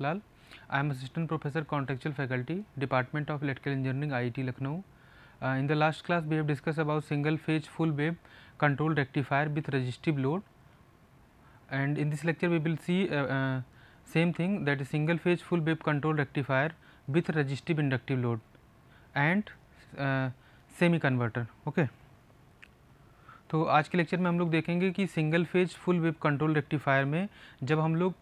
Lal I am assistant professor contractual faculty department of electrical engineering I T Lucknow in the last class we have discuss about single phase full wave control rectifier with resistive load and in this lecture we will see same thing that is single phase full wave control rectifier with resistive inductive load and semi converter okay तो आज के lecture में हम लोग देखेंगे कि single phase full wave control rectifier में जब हम लोग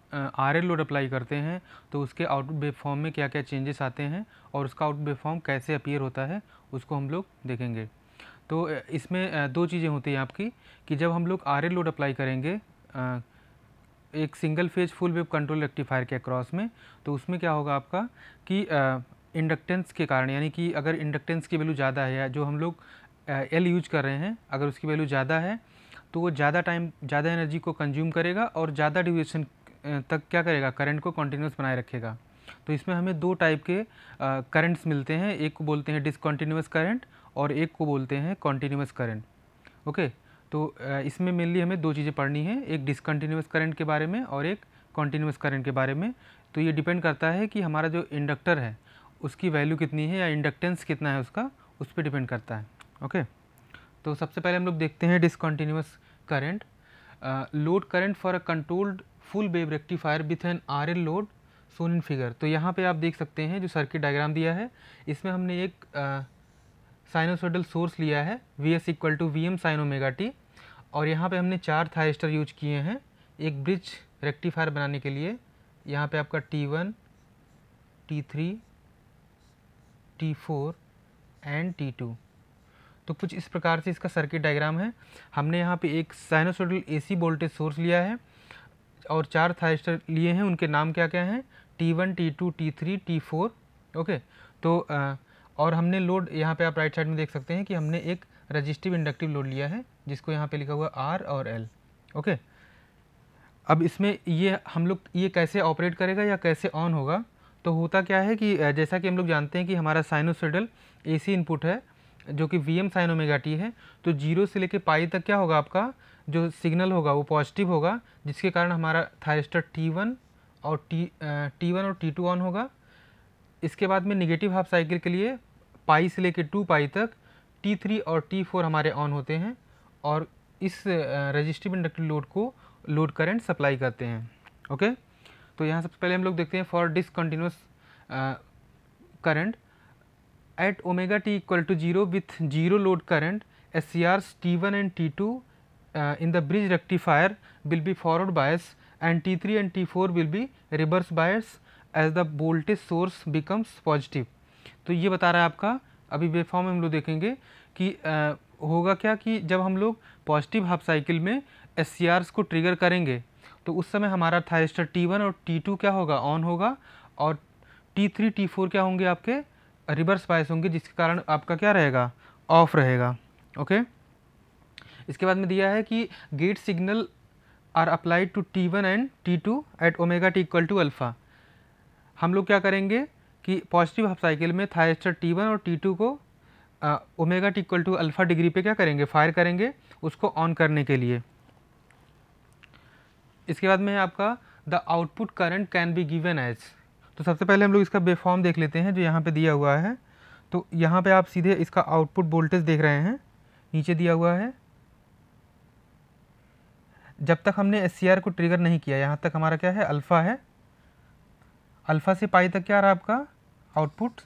आर एल लोड अप्लाई करते हैं तो उसके आउटपुट वेव फॉर्म में क्या क्या चेंजेस आते हैं और उसका आउटपुट वेव फॉर्म कैसे अपीयर होता है उसको हम लोग देखेंगे तो इसमें दो चीज़ें होती हैं आपकी कि जब हम लोग आर एल लोड अप्लाई करेंगे एक single phase full wave control rectifier के अक्रॉस में तो उसमें क्या होगा आपका कि इंडक्टेंस के कारण यानी कि अगर इंडक्टेंस की वैल्यू ज़्यादा है या जो हम लोग एल यूज कर रहे हैं अगर उसकी वैल्यू ज़्यादा है तो वो ज़्यादा टाइम ज़्यादा एनर्जी को कंज्यूम करेगा और ज़्यादा ड्यूरेशन तक क्या करेगा करंट को कंटिन्यूस बनाए रखेगा तो इसमें हमें दो टाइप के करंट्स मिलते हैं एक को बोलते हैं डिसकॉन्टीन्यूस करंट और एक को बोलते हैं कॉन्टीन्यूस करंट ओके तो इसमें मेनली हमें दो चीज़ें पढ़नी है एक डिसकॉन्टीन्यूस करंट के बारे में और एक कॉन्टीन्यूस करंट के बारे में तो ये डिपेंड करता है कि हमारा जो इंडक्टर है उसकी वैल्यू कितनी है या इंडक्टेंस कितना है उसका उस पर डिपेंड करता है ओके तो सबसे पहले हम लोग देखते हैं discontinuous current load current for a controlled full wave rectifier with an R L load shown in figure तो यहाँ पे आप देख सकते हैं जो सर्किट डायग्राम दिया है इसमें हमने एक साइनोसोडल सोर्स लिया है V S equal to V M sine omega T और यहाँ पे हमने चार थायस्टर यूज किए हैं एक ब्रिज रेक्टिफायर बनाने के लिए यहाँ पे आपका T one T three T four and T two तो कुछ इस प्रकार से इसका सर्किट डायग्राम है हमने यहाँ पे एक साइनोसोडल एसी वोल्टेज सोर्स लिया है और चार थायस्टर लिए हैं उनके नाम क्या क्या हैं T one T two T three T four okay तो आ, और हमने लोड यहाँ पे आप राइट साइड में देख सकते हैं कि हमने एक रजिस्टिव इंडक्टिव लोड लिया है जिसको यहाँ पर लिखा हुआ आर और एल ओके अब इसमें ये हम लोग ये कैसे ऑपरेट करेगा या कैसे ऑन होगा तो होता क्या है कि जैसा कि हम लोग जानते हैं कि हमारा साइनोसोडल एसी इनपुट है जो कि V M sine omega T है तो जीरो से लेके पाई तक क्या होगा आपका जो सिग्नल होगा वो पॉजिटिव होगा जिसके कारण हमारा थायरिस्टर टी वन और टी टी वन और टी टू ऑन होगा इसके बाद में निगेटिव हाफ साइकिल के लिए पाई से लेके टू पाई तक टी थ्री और टी फोर हमारे ऑन होते हैं और इस रजिस्टिव इंडक्टिव लोड को लोड करंट सप्लाई करते हैं ओके तो यहाँ सबसे पहले हम लोग देखते हैं for discontinuous current at omega T equal to zero with zero load current S C R T one and T two in the bridge rectifier will be forward bias and T three and T four will be reverse bias as the voltage source becomes positive तो ये बता रहा है आपका अभी B-form हम लोग देखेंगे कि आ, uh, होगा क्या कि जब हम लोग पॉजिटिव हाफ साइकिल में एस सी आर को ट्रिगर करेंगे तो उस समय हमारा थायरिस्टर टी वन और टी टू क्या होगा ऑन होगा और टी थ्री टी फोर क्या होंगे आपके रिवर्स बायस होंगी जिसके कारण आपका क्या रहेगा ऑफ रहेगा ओके इसके बाद में दिया है कि gate signal are applied to T one and T two at omega T equal to alpha हम लोग क्या करेंगे कि पॉजिटिव हाफ साइकिल में थायस्टर टी वन और टी टू को omega T equal to alpha degree पे क्या करेंगे फायर करेंगे उसको ऑन करने के लिए इसके बाद में है आपका the output current can be given as तो सबसे पहले हम लोग इसका वेवफॉर्म देख लेते हैं जो यहाँ पे दिया हुआ है तो यहाँ पे आप सीधे इसका आउटपुट वोल्टेज देख रहे हैं नीचे दिया हुआ है जब तक हमने एस को ट्रिगर नहीं किया यहाँ तक हमारा क्या है अल्फ़ा है अल्फ़ा से पाई तक क्या रहा आपका आउटपुट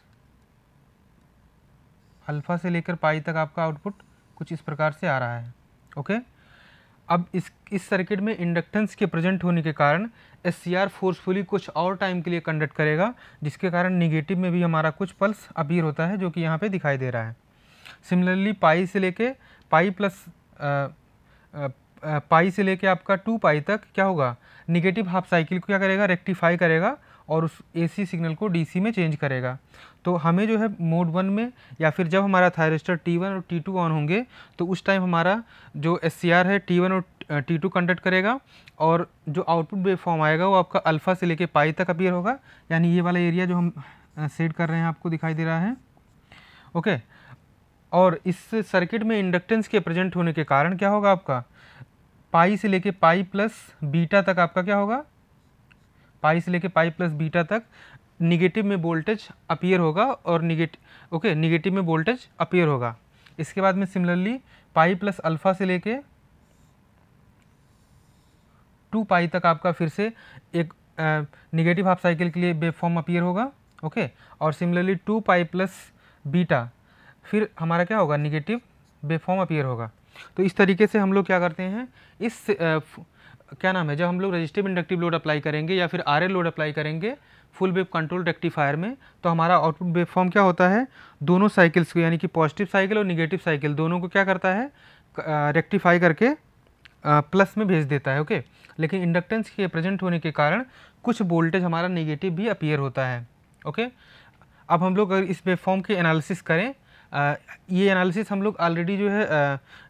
अल्फ़ा से लेकर पाई तक आपका आउटपुट कुछ इस प्रकार से आ रहा है ओके अब इस इस सर्किट में इंडक्टेंस के प्रेजेंट होने के कारण एस सी आर फोर्सफुली कुछ और टाइम के लिए कंडक्ट करेगा जिसके कारण निगेटिव में भी हमारा कुछ पल्स अपीयर होता है जो कि यहाँ पर दिखाई दे रहा है सिमिलरली पाई से लेके पाई प्लस पाई से लेके आपका टू पाई तक क्या होगा निगेटिव हाफ साइकिल को क्या करेगा रेक्टिफाई करेगा और उस एसी सिग्नल को डीसी में चेंज करेगा तो हमें जो है मोड वन में या फिर जब हमारा थायरिस्टर टी वन और टी टू ऑन होंगे तो उस टाइम हमारा जो एस सी आर है टी वन और टी टू कंडक्ट करेगा और जो आउटपुट वेवफॉर्म आएगा वो आपका अल्फ़ा से लेके पाई तक अपीयर होगा यानी ये वाला एरिया जो हम सेट कर रहे हैं आपको दिखाई दे रहा है ओके और इस सर्किट में इंडक्टेंस के प्रजेंट होने के कारण क्या होगा आपका पाई से लेके पाई प्लस बीटा तक आपका क्या होगा पाई से लेके पाई प्लस बीटा तक निगेटिव में वोल्टेज अपियर होगा और निगेटिव ओके निगेटिव में वोल्टेज अपीयर होगा इसके बाद में सिमिलरली पाई प्लस अल्फ़ा से लेके टू पाई तक आपका फिर से एक निगेटिव हाफ साइकिल के लिए वेव फॉर्म होगा ओके और similarly two pi plus beta फिर हमारा क्या होगा निगेटिव वेव फॉर्म होगा तो इस तरीके से हम लोग क्या करते हैं इस क्या नाम है जब हम लोग रजिस्टिव इंडक्टिव लोड अप्लाई करेंगे या फिर आर लोड अप्लाई करेंगे फुल वेव कंट्रोल रेक्टिफायर में तो हमारा आउटपुट वेव फॉर्म क्या होता है दोनों साइकिल्स को यानी कि पॉजिटिव साइकिल और निगेटिव साइकिल दोनों को क्या करता है रेक्टिफाई करके प्लस में भेज देता है ओके लेकिन इंडक्टेंस के प्रेजेंट होने के कारण कुछ वोल्टेज हमारा निगेटिव भी अपीयर होता है ओके अब हम लोग अगर इस वेव फॉर्म की एनालिसिस करें ये एनालिसिस हम लोग ऑलरेडी जो है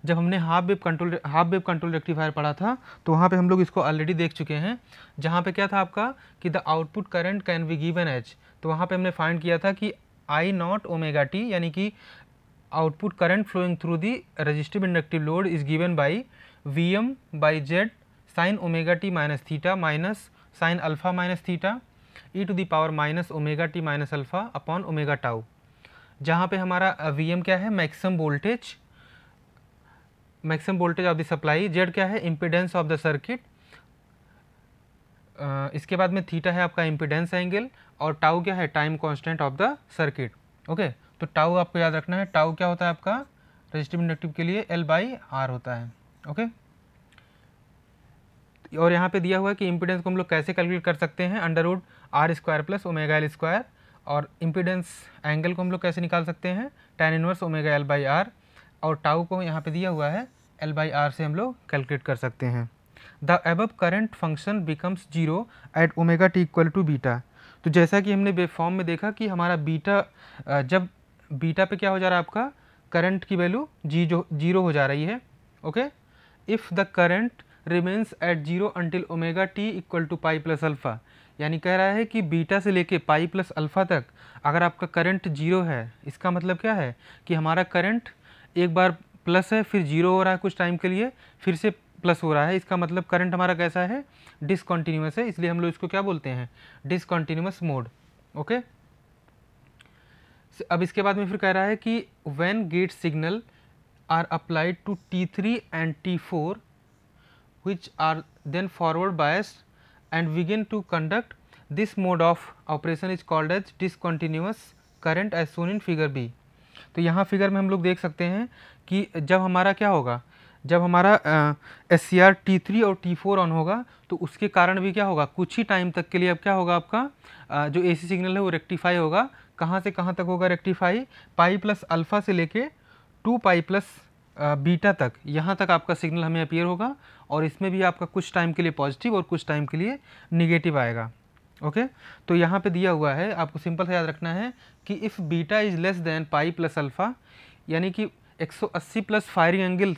जब हमने half wave control half wave control rectifier पढ़ा था तो वहाँ पे हम लोग इसको ऑलरेडी देख चुके हैं जहाँ पे क्या था आपका कि the output current can be given as तो वहाँ पे हमने फाइंड किया था कि आई नॉट ओमेगा टी यानी कि output current flowing through the resistive inductive load is given by V M by Z sine omega T minus theta minus sine alpha minus theta E to the power minus omega T minus alpha upon omega tau जहाँ पे हमारा V M क्या है maximum voltage maximum voltage of the supply Z क्या है impedance of the circuit इसके बाद में थीटा है आपका इम्पिडेंस एंगल और टाउ क्या है time constant of the circuit okay तो टाउ आपको याद रखना है टाउ क्या होता है आपका रजिस्टिव इंडक्टिव के लिए एल बाई आर होता है ओके और यहाँ पे दिया हुआ है कि इम्पिडेंस को हम लोग कैसे कैलकुलेट कर सकते हैं under root R square plus omega L square और इम्पीडेंस एंगल को हम लोग कैसे निकाल सकते हैं tan inverse omega L by R और टाउ को यहाँ पे दिया हुआ है एल बाई आर से हम लोग कैलकुलेट कर सकते हैं the above current function becomes zero at omega T equal to beta तो जैसा कि हमने वेबफॉर्म में देखा कि हमारा बीटा जब बीटा पे क्या हो जा रहा है आपका करंट की वैल्यू जी जो जीरो हो जा रही है okay if the current remains at zero until omega T equal to pi plus alpha यानी कह रहा है कि बीटा से लेके पाई प्लस अल्फ़ा तक अगर आपका करंट जीरो है इसका मतलब क्या है कि हमारा करंट एक बार प्लस है फिर जीरो हो रहा है कुछ टाइम के लिए फिर से प्लस हो रहा है इसका मतलब करंट हमारा कैसा है डिसकॉन्टीन्यूस है इसलिए हम लोग इसको क्या बोलते हैं डिसकॉन्टीन्यूस मोड ओके अब इसके बाद में फिर कह रहा है कि when gate signal are applied to T three and T four which are then forward biased and begin to conduct this mode of operation is called as discontinuous current as shown in figure B. तो यहाँ figure में हम लोग देख सकते हैं कि जब हमारा क्या होगा जब हमारा S C R T three और टी फोर ऑन होगा तो उसके कारण भी क्या होगा कुछ ही टाइम तक के लिए अब क्या होगा आपका आ, जो सी सिग्नल है वो रेक्टिफाई होगा कहाँ से कहाँ तक होगा रेक्टिफाई पाई प्लस अल्फ़ा से लेके टू पाई प्लस बीटा तक यहाँ तक आपका सिग्नल हमें अपीयर होगा और इसमें भी आपका कुछ टाइम के लिए पॉजिटिव और कुछ टाइम के लिए निगेटिव आएगा ओके okay? तो यहाँ पे दिया हुआ है आपको सिंपल से याद रखना है कि if beta is less than pi plus alpha यानी कि 180 प्लस फायरिंग एंगल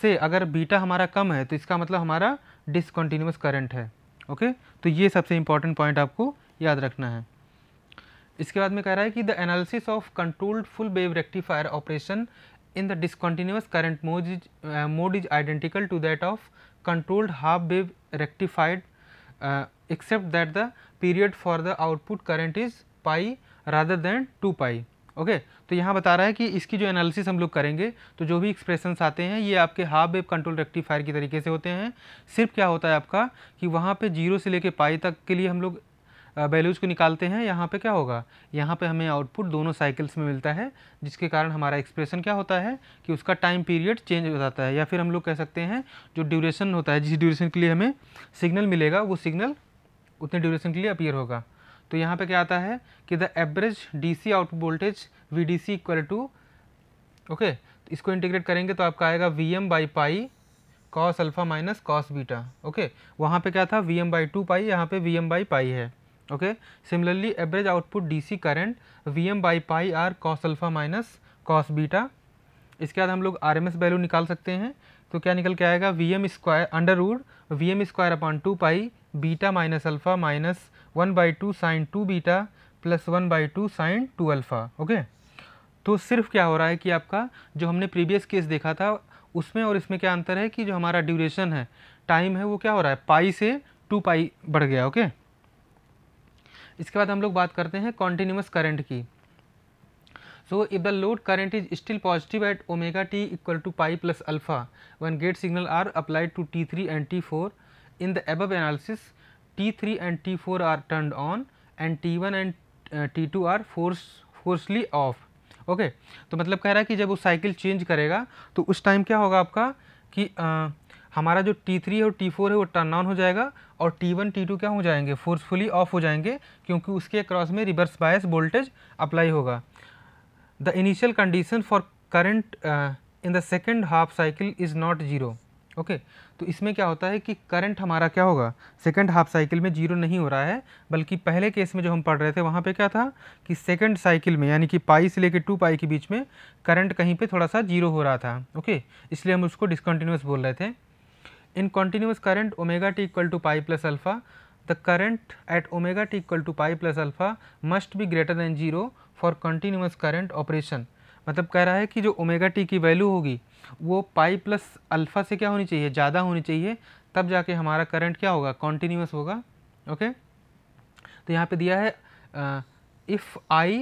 से अगर बीटा हमारा कम है तो इसका मतलब हमारा डिसकन्टीन्यूस करंट है ओके okay? तो ये सबसे इंपॉर्टेंट पॉइंट आपको याद रखना है इसके बाद में कह रहा है कि the analysis of controlled full wave rectifier operation in the discontinuous current mode is, uh, mode is identical to that of controlled half wave rectified uh, except that the period for the output current is pi rather than 2 pi okay okay, तो यहाँ बता रहा है कि इसकी जो analysis हम लोग करेंगे तो जो भी एक्सप्रेशंस आते हैं ये आपके हाफ वेव कंट्रोल रेक्टिफायर की तरीके से होते हैं सिर्फ क्या होता है आपका कि वहाँ पे जीरो से लेके पाई तक के लिए हम लोग वैल्यूज़ को निकालते हैं यहाँ पे क्या होगा यहाँ पे हमें आउटपुट दोनों साइकिल्स में मिलता है जिसके कारण हमारा एक्सप्रेशन क्या होता है कि उसका टाइम पीरियड चेंज हो जाता है या फिर हम लोग कह सकते हैं जो ड्यूरेशन होता है जिस ड्यूरेशन के लिए हमें सिग्नल मिलेगा वो सिग्नल उतने ड्यूरेशन के लिए अपियर होगा तो यहाँ पर क्या आता है कि the average D output voltage V D equal to okay इसको इंटीग्रेट करेंगे तो आपका आएगा V M by pi cos alpha minus cos beta okay वहाँ पे क्या था V M by two pi यहाँ पे वी एम बाई पाई है okay similarly average output dc current vm by pi r cos alpha minus cos beta इसके बाद हम लोग आर एम एस वैल्यू निकाल सकते हैं तो क्या निकल के आएगा V M square under root V M square upon two pi beta minus alpha minus one by two sine two beta plus one by two sine two alpha okay तो सिर्फ क्या हो रहा है कि आपका जो हमने प्रीवियस केस देखा था उसमें और इसमें क्या अंतर है कि जो हमारा ड्यूरेशन है टाइम है वो क्या हो रहा है पाई से टू पाई बढ़ गया ओके okay? इसके बाद हम लोग बात करते हैं कॉन्टिन्यूस करेंट की so if the load current is still positive at omega T equal to pi plus alpha when gate signal are applied to T three and T four in the above analysis T three and T four are turn on and T one and T two are force forcefully off okay तो मतलब कह रहा है कि जब वो cycle change करेगा तो उस टाइम क्या होगा आपका कि uh, हमारा जो टी थ्री है और टी फोर है वो टर्न ऑन हो जाएगा और टी वन टी टू क्या हो जाएंगे फोर्सफुली ऑफ हो जाएंगे क्योंकि उसके क्रॉस में रिवर्स बायस वोल्टेज अप्लाई होगा the initial condition for current in the second half cycle is not zero okay तो इसमें क्या होता है कि करंट हमारा क्या होगा सेकेंड हाफ साइकिल में जीरो नहीं हो रहा है बल्कि पहले केस में जो हम पढ़ रहे थे वहाँ पे क्या था कि सेकेंड साइकिल में यानी कि पाई से लेकर टू पाई के बीच में करंट कहीं पे थोड़ा सा जीरो हो रहा था ओके इसलिए हम उसको डिसकन्टिन्यूस बोल रहे थे in continuous current omega t equal to pi plus alpha the current at omega t equal to pi plus alpha must be greater than 0 for continuous current operation मतलब कह रहा है कि जो ओमेगा टी की वैल्यू होगी वो पाई plus alpha से क्या होनी चाहिए ज़्यादा होनी चाहिए तब जाके हमारा करंट क्या होगा कॉन्टीन्यूस होगा ओके तो यहाँ पे दिया है if I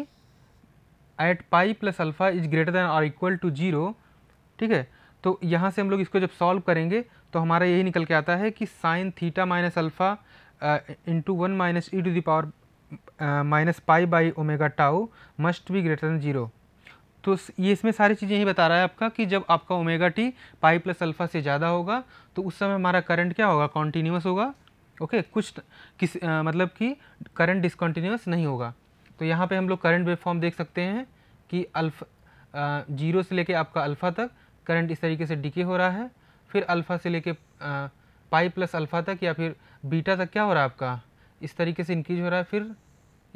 at pi plus alpha is greater than और इक्वल टू जीरो ठीक है तो यहाँ से हम लोग इसको जब सॉल्व करेंगे तो हमारा यही निकल के आता है कि sine theta minus alpha into one minus E to the power minus pi by omega tau must be greater than zero तो ये इसमें सारी चीज़ें यही बता रहा है आपका कि जब आपका omega T pi plus alpha से ज़्यादा होगा तो उस समय हमारा करंट क्या होगा कॉन्टीन्यूस होगा ओके okay, कुछ किस आ, uh, मतलब कि करंट डिसकॉन्टीन्यूस नहीं होगा तो यहाँ पे हम लोग करंट वेव फॉर्म देख सकते हैं कि अल्फ जीरो uh, से लेके आपका अल्फ़ा तक करंट इस तरीके से डिके हो रहा है फिर अल्फ़ा से लेके पाई प्लस अल्फ़ा तक या फिर बीटा तक क्या हो रहा है आपका इस तरीके से इंक्रीज हो रहा है फिर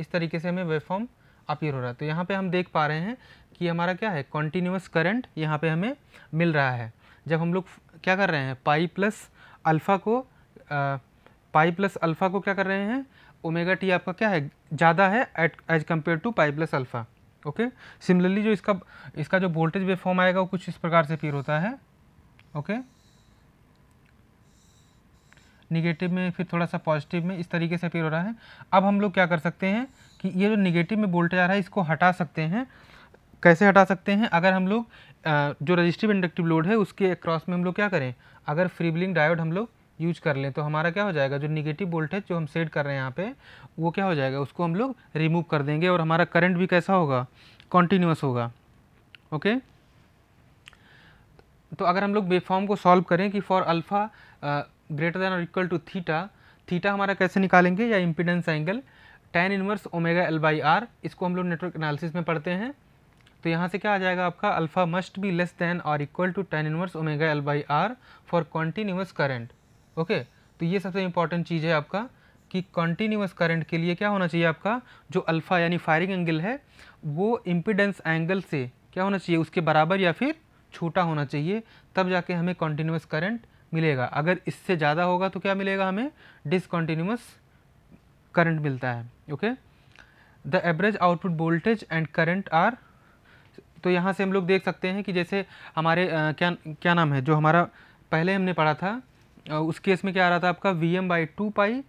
इस तरीके से हमें वेवफॉर्म अपीयर हो रहा है तो यहाँ पे हम देख पा रहे हैं कि हमारा क्या है कॉन्टीन्यूस करंट यहाँ पे हमें मिल रहा है जब हम लोग क्या कर रहे हैं पाई प्लस अल्फ़ा को आ, पाई प्लस अल्फ़ा को क्या कर रहे हैं ओमेगा टी आपका क्या है ज़्यादा है at as compare to pi plus alpha okay similarly जो इसका इसका जो वोल्टेज वे फॉर्म आएगा वो कुछ इस प्रकार से फिर होता है ओके निगेटिव में फिर थोड़ा सा पॉजिटिव में इस तरीके से अपीयर हो रहा है अब हम लोग क्या कर सकते हैं कि ये जो निगेटिव में वोल्टेज आ रहा है इसको हटा सकते हैं कैसे हटा सकते हैं अगर हम लोग जो रजिस्टिव इंडक्टिव लोड है उसके क्रॉस में हम लोग क्या करें अगर फ्रीबलिंग डायोड हम लोग यूज कर लें तो हमारा क्या हो जाएगा जो निगेटिव वोल्टेज जो हम सेट कर रहे हैं यहाँ पे वो क्या हो जाएगा उसको हम लोग रिमूव कर देंगे और हमारा करंट भी कैसा होगा कॉन्टीन्यूस होगा ओके तो अगर हम लोग बेफॉर्म को सॉल्व करें कि फॉर अल्फ़ा ग्रेटर देन और इक्वल टू थीटा थीटा हमारा कैसे निकालेंगे या impedance angle tan inverse omega L by R इसको हम लोग नेटवर्क एनालिसिस में पढ़ते हैं तो यहाँ से क्या आ जाएगा आपका alpha must be less than और equal to tan inverse omega L by R for continuous current okay तो ये सबसे इंपॉर्टेंट चीज़ है आपका कि कंटिन्यूस करंट के लिए क्या होना चाहिए आपका जो अल्फ़ा यानी फायरिंग एंगल है वो इम्पिडेंस एंगल से क्या होना चाहिए उसके बराबर या फिर छोटा होना चाहिए तब जाके हमें कंटिन्यूस करंट मिलेगा अगर इससे ज़्यादा होगा तो क्या मिलेगा हमें डिसकॉन्टीन्यूस करंट मिलता है okay the average output voltage and current are तो यहाँ से हम लोग देख सकते हैं कि जैसे हमारे आ, क्या क्या नाम है जो हमारा पहले हमने पढ़ा था उस केस में क्या आ रहा था आपका V M by two pi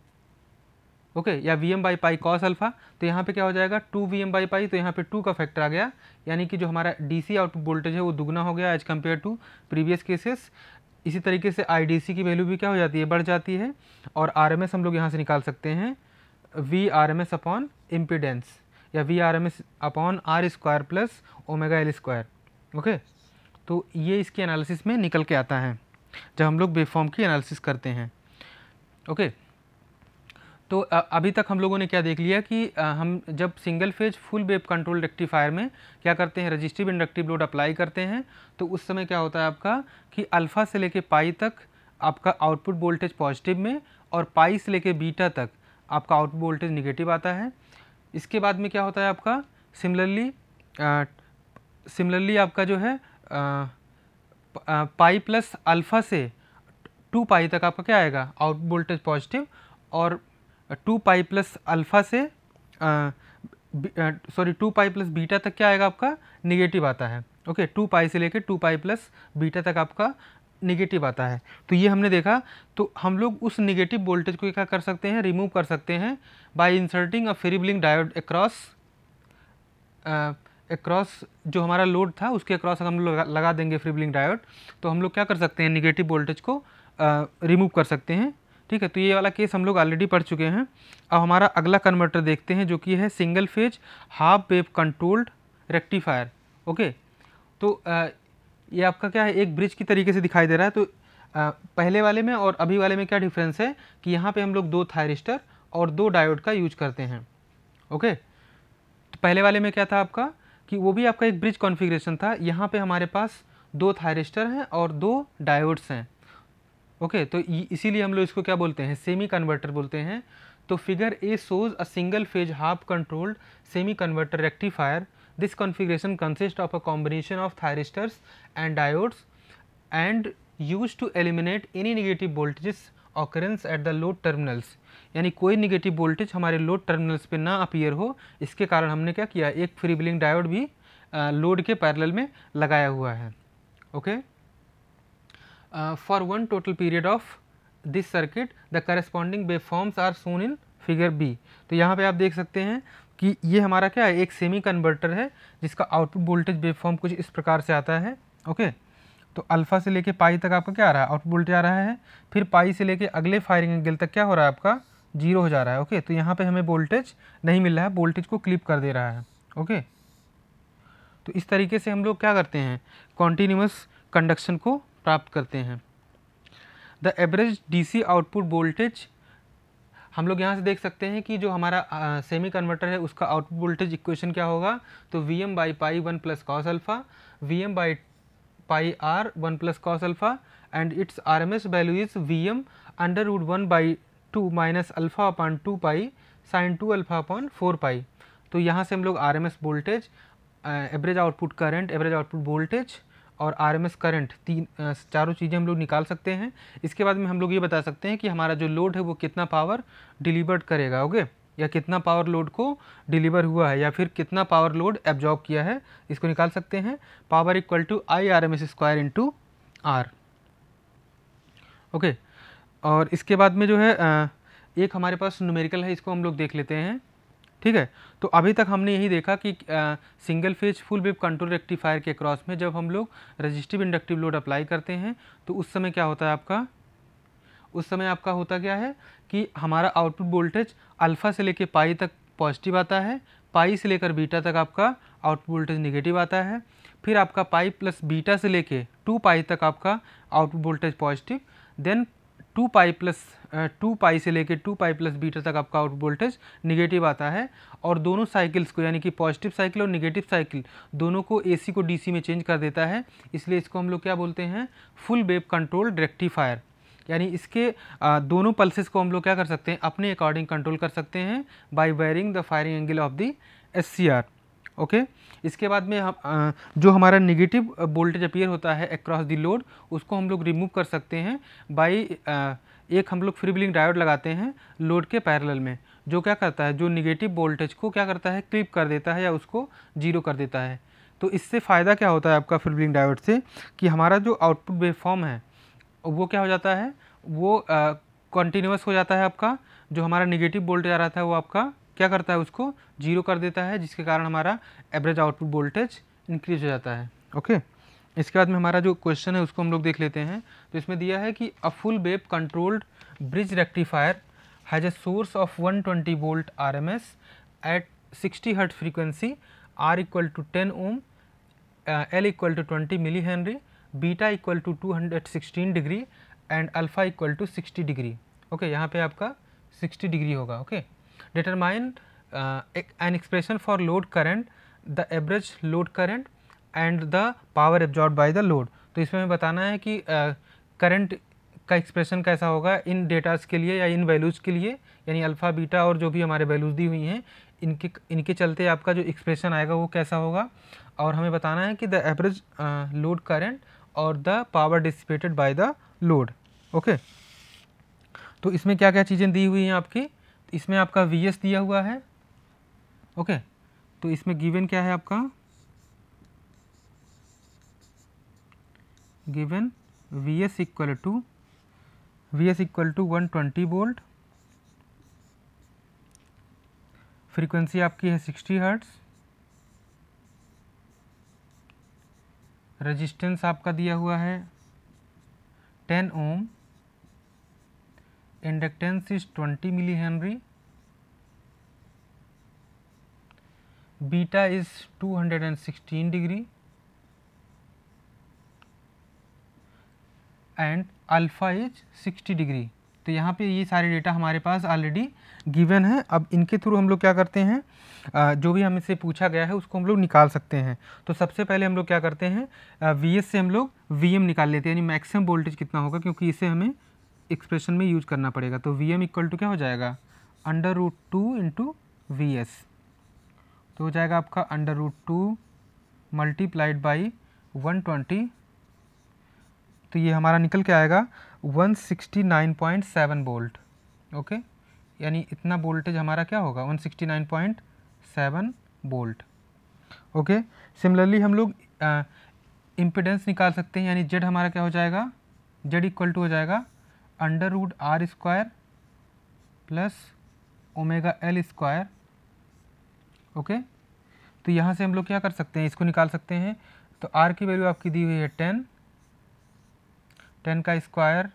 okay या V M by pi cos alpha तो यहाँ पे क्या हो जाएगा two V M by pi तो यहाँ पे टू का फैक्टर आ गया यानी कि जो हमारा डी सी आउटपुट वोल्टेज है वो दुगना हो गया as compare to previous cases इसी तरीके से सी की वैल्यू भी क्या हो जाती है बढ़ जाती है और एस हम लोग यहाँ से निकाल सकते हैं V R M S upon impedance या V R M S upon R square plus omega L square okay तो ये इसके एनालिसिस में निकल के आता है जब हम लोग वेवफॉर्म की एनालिसिस करते हैं ओके तो अभी तक हम लोगों ने क्या देख लिया कि हम जब single phase full wave control rectifier में क्या करते हैं रजिस्टिव इंडक्टिव लोड अप्लाई करते हैं तो उस समय क्या होता है आपका कि अल्फ़ा से लेके पाई तक आपका आउटपुट वोल्टेज पॉजिटिव में और पाई से लेके बीटा तक आपका आउटपुट वोल्टेज निगेटिव आता है इसके बाद में क्या होता है आपका सिमिलरली सिमिलरली आपका जो है पाई प्लस अल्फ़ा से टू पाई तक आपका क्या आएगा आउट वोल्टेज पॉजिटिव और टू पाई प्लस अल्फ़ा से sorry two pi plus beta तक क्या आएगा आपका निगेटिव आता है ओके टू पाई से लेकर टू पाई प्लस बीटा तक आपका निगेटिव आता है तो ये हमने देखा तो हम लोग उस निगेटिव वोल्टेज को क्या कर सकते हैं रिमूव कर सकते हैं by inserting a freewheeling diode across across जो हमारा लोड था उसके अक्रॉस अगर हम लोग लगा देंगे फ्रीबलिंग डायोड तो हम लोग क्या कर सकते हैं निगेटिव वोल्टेज को रिमूव कर सकते हैं ठीक है तो ये वाला केस हम लोग ऑलरेडी पढ़ चुके हैं अब हमारा अगला कन्वर्टर देखते हैं जो कि है single phase half wave controlled rectifier okay तो आ, ये आपका क्या है एक ब्रिज की तरीके से दिखाई दे रहा है तो आ, पहले वाले में और अभी वाले में क्या डिफरेंस है कि यहाँ पे हम लोग दो थायरिस्टर और दो डायोड का यूज करते हैं ओके तो पहले वाले में क्या था आपका कि वो भी आपका एक ब्रिज कॉन्फ़िगरेशन था यहाँ पे हमारे पास दो थायरिस्टर हैं और दो डायोड्स हैं ओके तो इसीलिए हम लोग इसको क्या बोलते हैं सेमी कन्वर्टर बोलते हैं तो figure A shows a single phase half controlled semi converter rectifier this configuration consist of a combination of thyristors and diodes and use to eliminate any negative voltages occurrence at the load terminals यानी कोई negative voltage हमारे load terminals पर ना appear हो इसके कारण हमने क्या किया एक फ्री बिलिंग डायोड भी लोड के पैरल में लगाया हुआ है okay for one total period of this circuit the corresponding wave forms are shown in figure B तो यहाँ पे आप देख सकते हैं कि ये हमारा क्या है एक सेमी कन्वर्टर है जिसका आउटपुट वोल्टेज वेव फॉर्म कुछ इस प्रकार से आता है ओके okay? तो अल्फ़ा से लेके पाई तक आपका क्या आ रहा है आउटपुट वोल्टेज आ रहा है फिर पाई से लेके अगले फायरिंग एंगल तक क्या हो रहा है आपका जीरो हो जा रहा है ओके तो यहाँ पे हमें वोल्टेज नहीं मिल रहा है वोल्टेज को क्लिप कर दे रहा है ओके तो इस तरीके से हम लोग क्या करते हैं कॉन्टीन्यूस कंडक्शन को प्राप्त करते हैं the average C output voltage हम लोग यहाँ से देख सकते हैं कि जो हमारा सेमी कन्वर्टर है उसका आउटपुट वोल्टेज इक्वेशन क्या होगा तो V M by pi one plus cos alpha V M by pi r 1 plus cos alpha and its RMS value is Vm under root 1 by 2 minus alpha upon 2 pi sin 2 alpha upon 4 pi. तो यहाँ से हम लोग R M S voltage average output current average output voltage और R M S current तीन चारों चीज़ें हम लोग निकाल सकते हैं इसके बाद में हम लोग ये बता सकते हैं कि हमारा जो लोड है वो कितना पावर डिलीवर्ड करेगा ओके okay? या कितना पावर लोड को डिलीवर हुआ है या फिर कितना पावर लोड एब्जॉर्ब किया है इसको निकाल सकते हैं power equal to I R M S square into R okay और इसके बाद में जो है एक हमारे पास न्यूमेरिकल है इसको हम लोग देख लेते हैं ठीक है तो अभी तक हमने यही देखा कि आ, single phase full wave control rectifier के क्रॉस में जब हम लोग रजिस्टिव इंडक्टिव लोड अप्लाई करते हैं तो उस समय क्या होता है आपका उस समय आपका होता क्या है कि हमारा आउटपुट वोल्टेज अल्फ़ा से लेकर पाई तक पॉजिटिव आता है पाई से लेकर बीटा तक आपका आउटपुट वोल्टेज निगेटिव आता है फिर आपका पाई प्लस बीटा से लेके टू पाई तक आपका output voltage positive then two pi plus two pi से लेके टू पाई प्लस बीटा तक आपका आउट वोल्टेज निगेटिव आता है और दोनों साइकिल्स को यानी कि पॉजिटिव साइकिल और निगेटिव साइकिल दोनों को एसी को डीसी में चेंज कर देता है इसलिए इसको हम लोग क्या बोलते हैं फुल वेव कंट्रोल रेक्टिफायर यानी इसके दोनों पल्सेस को हम लोग क्या कर सकते हैं अपने अकॉर्डिंग कंट्रोल कर सकते हैं by varying the firing angle of the S okay इसके बाद में हम आ, जो हमारा निगेटिव वोल्टेज अपीयर होता है अक्रॉस द लोड उसको हम लोग रिमूव कर सकते हैं बाई एक हम लोग फ्री बिलिंग डायोड लगाते हैं लोड के पैरेलल में जो क्या करता है जो निगेटिव वोल्टेज को क्या करता है क्लिप कर देता है या उसको जीरो कर देता है तो इससे फ़ायदा क्या होता है आपका फ्री बिलिंग डायोड से कि हमारा जो आउटपुट वेव है वो क्या हो जाता है वो कंटिन्यूस हो जाता है आपका जो हमारा निगेटिव वोल्टेज आ रहा था वो आपका क्या करता है उसको जीरो कर देता है जिसके कारण हमारा एवरेज आउटपुट वोल्टेज इंक्रीज हो जाता है ओके okay? इसके बाद में हमारा जो क्वेश्चन है उसको हम लोग देख लेते हैं तो इसमें दिया है कि a full wave controlled bridge rectifier has a source of 120 twenty volt R M S at sixty hertz frequency R equal to ten ohm L equal to twenty milli henry beta equal to 216 degree and alpha equal to 60 degree okay यहाँ पे आपका 60 degree होगा okay determine an expression for load current the average load current and the power absorb by the load तो इसमें हमें बताना है कि करंट uh, का एक्सप्रेशन कैसा होगा इन डेटास के लिए या इन वैल्यूज़ के लिए यानी अल्फ़ा बीटा और जो भी हमारे वैल्यूज़ दी हुई हैं इनके इनके चलते आपका जो एक्सप्रेशन आएगा वो कैसा होगा और हमें बताना है कि द एवरेज लोड करंट और the power dissipated by the load okay तो इसमें क्या क्या चीज़ें दी हुई हैं आपकी इसमें आपका वी एस दिया हुआ है ओके तो इसमें गिवन क्या है आपका given V S equal to V S equal to one twenty volt frequency आपकी है सिक्सटी हर्ट्स रेजिस्टेंस आपका दिया हुआ है ten ohm inductance is twenty milli henry beta is two hundred and sixteen degree and alpha is sixty degree तो यहाँ पे ये सारे डेटा हमारे पास ऑलरेडी गिवन है अब इनके थ्रू हम लोग क्या करते हैं जो भी से पूछा गया है उसको हम लोग निकाल सकते हैं तो सबसे पहले हम लोग क्या करते हैं वी से हम लोग वी निकाल लेते हैं यानी मैक्सिमम वोल्टेज कितना होगा क्योंकि इसे हमें एक्सप्रेशन में यूज करना पड़ेगा तो वी एम इक्वल टू क्या हो जाएगा under root two into V S तो हो जाएगा आपका under root two multiplied by one तो ये हमारा निकल के आएगा 169.7 वोल्ट ओके यानी इतना वोल्टेज हमारा क्या होगा 169.7 वोल्ट ओके सिमिलरली हम लोग इम्पिडेंस निकाल सकते हैं यानी जेड हमारा क्या हो जाएगा जेड इक्वल टू हो जाएगा under root R square plus omega L square okay तो यहाँ से हम लोग क्या कर सकते हैं इसको निकाल सकते हैं तो आर की वैल्यू आपकी दी हुई है टेन टेन का square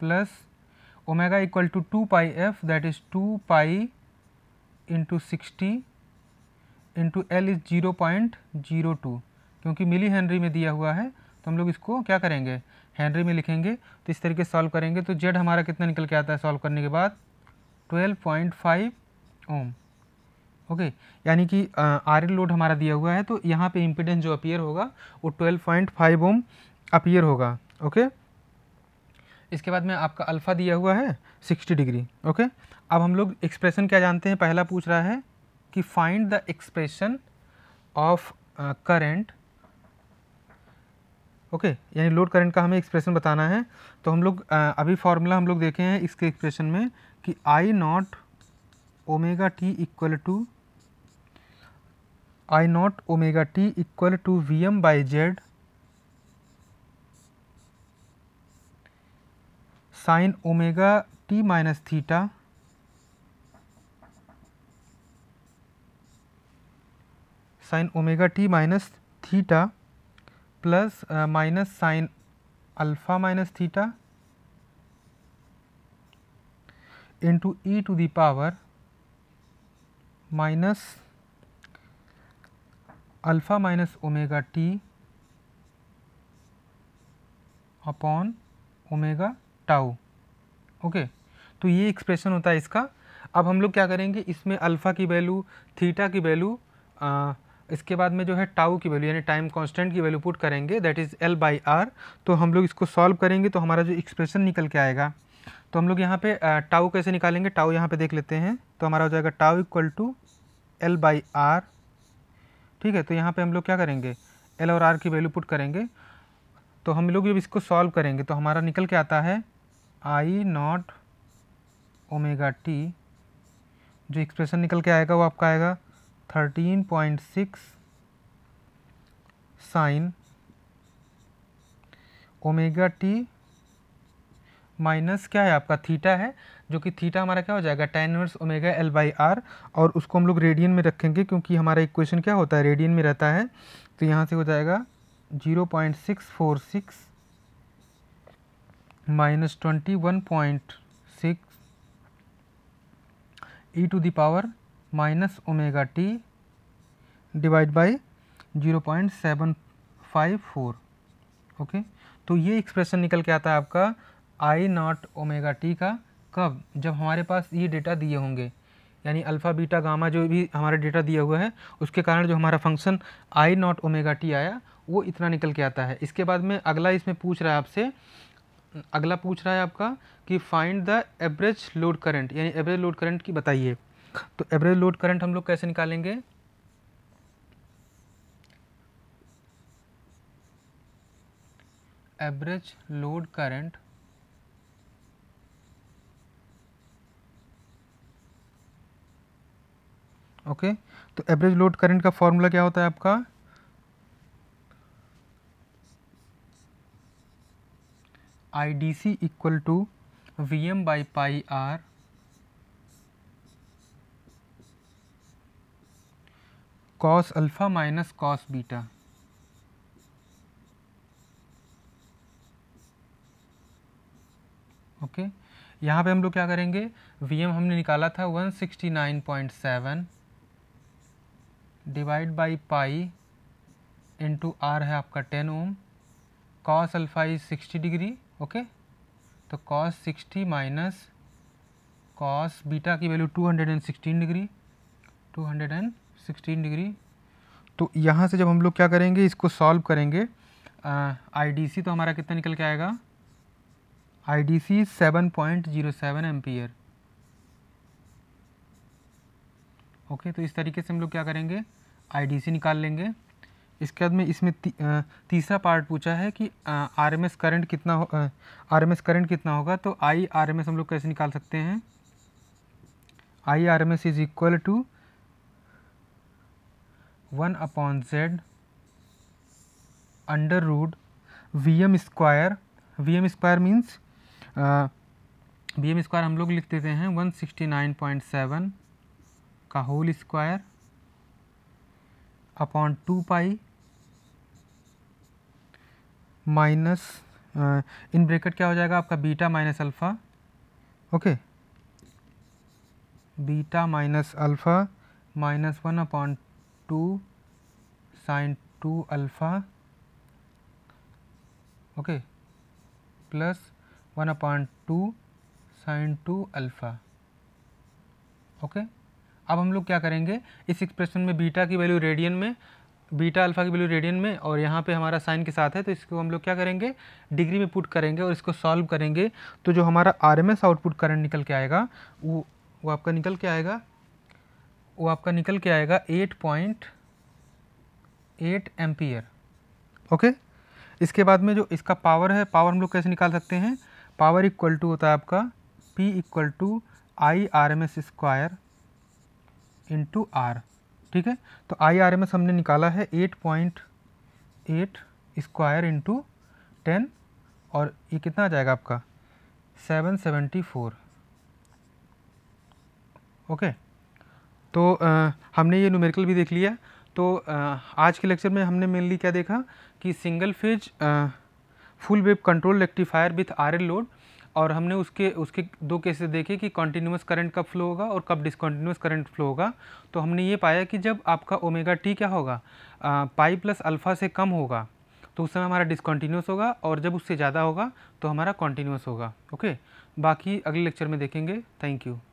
plus omega equal to two pi F that is two pi into sixty into L is zero point zero two क्योंकि मिली हेनरी में दिया हुआ है तो हम लोग इसको क्या करेंगे हेनरी में लिखेंगे तो इस तरीके से सॉल्व करेंगे तो जेड हमारा कितना निकल के आता है सॉल्व करने के बाद twelve point five ohm okay यानी कि आर एल लोड हमारा दिया हुआ है तो यहाँ पे इम्पिडेंस जो अपीयर होगा वो twelve point five ohm appear होगा ओके okay? इसके बाद में आपका अल्फ़ा दिया हुआ है 60 डिग्री ओके अब हम लोग एक्सप्रेशन क्या जानते हैं पहला पूछ रहा है कि find the expression of current okay यानी लोड करंट का हमें एक्सप्रेशन बताना है तो हम लोग uh, अभी फार्मूला हम लोग देखे हैं इसके एक्सप्रेशन में कि I naught omega T equal to I naught omega T equal to V M by Z sine omega T minus theta sine omega T minus theta plus minus sine alpha minus theta into E to the power minus alpha minus omega T upon omega tau okay तो ये expression होता है इसका अब हम लोग क्या करेंगे इसमें अल्फ़ा की वैल्यू थीटा की वैल्यू इसके बाद में जो है टाउ की वैल्यू यानी टाइम कांस्टेंट की वैल्यू पुट करेंगे that is L by R तो हम लोग इसको सॉल्व करेंगे तो हमारा जो एक्सप्रेशन निकल के आएगा तो हम लोग यहाँ पे टाउ कैसे निकालेंगे टाउ यहाँ पे देख लेते हैं तो हमारा हो जाएगा tau equal to L by R ठीक है तो यहाँ पे हम लोग क्या करेंगे एल और आर की वैल्यू पुट करेंगे तो हम लोग जब इसको सॉल्व करेंगे तो हमारा निकल के आता है आई नॉट ओमेगा टी जो एक्सप्रेशन निकल के आएगा वो आपका आएगा thirteen point six sine omega T minus क्या है आपका थीटा है जो कि थीटा हमारा क्या हो जाएगा tan inverse omega L by R और उसको हम लोग रेडियन में रखेंगे क्योंकि हमारा इक्वेशन क्या होता है रेडियन में रहता है तो यहाँ से हो जाएगा zero point six four six minus twenty one point six E to the power minus omega T divide by zero point seven five four okay तो ये एक्सप्रेशन निकल के आता है आपका आई नॉट ओमेगा टी का कब जब हमारे पास ये डेटा दिए होंगे यानी अल्फ़ा बीटा गामा जो भी हमारे डेटा दिया हुआ है उसके कारण जो हमारा function I naught omega T आया वो इतना निकल के आता है इसके बाद में अगला इसमें पूछ रहा है आपसे अगला पूछ रहा है आपका कि find the average load current यानी एवरेज लोड करंट की बताइए तो एवरेज लोड करंट हम लोग कैसे निकालेंगे एवरेज लोड करंट ओके तो एवरेज लोड करंट का फॉर्मूला क्या होता है आपका I D C equal to V M by pi R cos alpha minus cos beta okay यहाँ पे हम लोग क्या करेंगे वी एम हमने निकाला था one sixty nine point seven divide by pi into R है आपका ten ohm cos alpha is degree okay तो cos sixty minus cos beta की value two hundred and sixteen degree two hundred and sixteen degree तो यहाँ से जब हम लोग क्या करेंगे इसको सॉल्व करेंगे आईडीसी तो हमारा कितना निकल के आएगा IDC seven point zero seven okay तो इस तरीके से हम लोग क्या करेंगे आईडीसी निकाल लेंगे इसके बाद में इसमें ती, तीसरा पार्ट पूछा है कि आर एम एस करंट कितना हो आर एम एस करंट कितना होगा तो आई आर एम एस हम लोग कैसे निकाल सकते हैं I R M S is equal to one upon Z under root V M square V M square means V M square हम लोग लिख देते हैं one sixty nine point seven का whole square upon two pi minus in bracket क्या हो जाएगा आपका beta minus alpha okay beta minus alpha minus one upon two sine two alpha okay plus one upon two sine two alpha okay अब हम लोग क्या करेंगे इस एक्सप्रेशन में बीटा की वैल्यू रेडियन में बीटा अल्फा की वैल्यू रेडियन में और यहाँ पे हमारा साइन के साथ है तो इसको हम लोग क्या करेंगे डिग्री में पुट करेंगे और इसको सॉल्व करेंगे तो जो हमारा आरएमएस आउटपुट करंट निकल के आएगा वो वो आपका निकल के आएगा वो आपका निकल के आएगा eight point eight ampere okay इसके बाद में जो इसका पावर है पावर हम लोग कैसे निकाल सकते हैं पावर इक्वल टू होता है आपका P equal to I R M S square into R ठीक है तो आई आर एम एस हमने निकाला है eight point eight square into ten और ये कितना आ जाएगा आपका सेवन सेवेंटी फोर ओके तो आ, हमने ये न्यूमेरिकल भी देख लिया तो आ, आज के लेक्चर में हमने मेनली क्या देखा कि single phase full wave control rectifier with R L load और हमने उसके उसके दो केसेस देखे कि कॉन्टिन्यूस करंट कब फ्लो होगा और कब डिसकॉन्टीन्यूस करंट फ्लो होगा तो हमने ये पाया कि जब आपका ओमेगा टी क्या होगा पाई प्लस अल्फ़ा से कम होगा तो उस समय हमारा डिसकॉन्टीन्यूस होगा और जब उससे ज़्यादा होगा तो हमारा कॉन्टीन्यूस होगा ओके बाकी अगले लेक्चर में देखेंगे थैंक यू